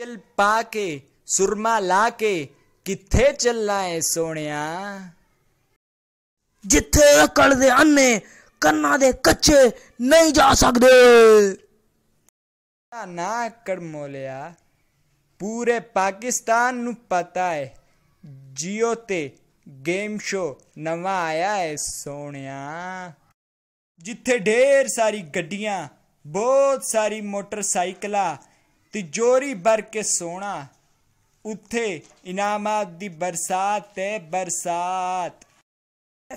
ਚਲ ਪਾ ਕੇ ਸੁਰਮਾ ਲਾ ਕੇ ਕਿੱਥੇ ਚੱਲਣਾ ਏ ਸੋਹਣਿਆ ਜਿੱਥੇ ਅਕਲ ਦੇ ਅੰਨੇ ਕੰਨਾਂ ਦੇ ਕੱਚੇ ਨਹੀਂ ਜਾ ਸਕਦੇ ਨਾ ਮੋਲਿਆ ਪੂਰੇ ਪਾਕਿਸਤਾਨ ਨੂੰ ਪਤਾ ਹੈ ਜੀਓ ਤੇ ਗੇਮ ਸ਼ੋ ਨਵਾਂ ਆਇਆ ਹੈ ਸੋਹਣਿਆ ਜਿੱਥੇ ਢੇਰ ਸਾਰੀ ਗੱਡੀਆਂ ਬਹੁਤ ਸਾਰੀ ਮੋਟਰਸਾਈਕਲਾਂ ਤਿਜੋਰੀ ਭਰ ਕੇ ਸੋਨਾ ਉੱਥੇ ਇਨਾਮਾਂ ਦੀ ਬਰਸਾਤ ਤੇ ਬਰਸਾਤ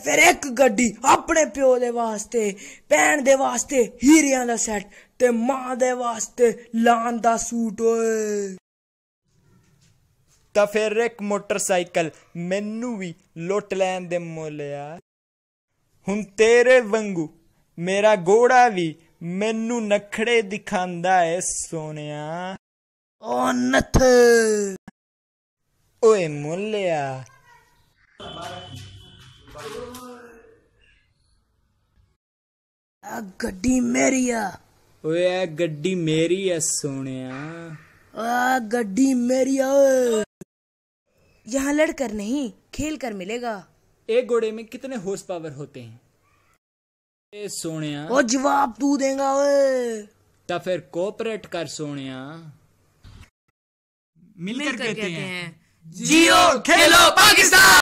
ਫਿਰ ਇੱਕ ਗੱਡੀ ਆਪਣੇ ਪਿਓ ਦੇ ਵਾਸਤੇ ਭੈਣ ਦੇ ਵਾਸਤੇ ਹੀਰਿਆਂ ਦਾ ਸੈੱਟ ਤੇ ਮਾਂ ਦੇ ਵਾਸਤੇ ਲਾਂ ਦਾ ਸੂਟ ਓਏ ਤਾਂ ਫਿਰ ਇੱਕ ਮੋਟਰਸਾਈਕਲ ਮੈਨੂੰ ਵੀ ਲੁੱਟ ਲੈਣ ਦੇ ਮੁੱਲ ਆ ਹੁਣ ਤੇਰੇ ਵਾਂਗੂ ਮੇਰਾ ਗੋੜਾ ਵੀ ਮੈਨੂੰ ਨਖੜੇ ਦਿਖਾਂਦਾ ਐ ਸੋਨਿਆ ਓ ਨਥ ਓਏ ਮੁੱਲਿਆ ਆ ਗੱਡੀ ਮੇਰੀ ਆ ਓਏ ਆ ਗੱਡੀ ਮੇਰੀ ਐ ਸੋਨਿਆ ਆ ਗੱਡੀ ਮੇਰੀ ਓਏ ਯਹਾਂ ਲੜ ਕਰ ਨਹੀਂ ਖੇਲ ਕਰ ਮਿਲੇਗਾ ਇਹ ਗੋੜੇ ਮੇ ਕਿਤਨੇ ਹੌਸ ਪਾਵਰ ਹੋਤੇ ਹੈ ਸੋਹਣਿਆ ਉਹ ਜਵਾਬ ਤੂੰ ਦੇਗਾ ਓਏ ਤਾਂ ਫਿਰ ਕੋਆਪਰੇਟ ਕਰ ਸੋਹਣਿਆ ਮਿਲ ਕੇ ਕਹਤੇ ਹੈ जियो खेलो पाकिस्तान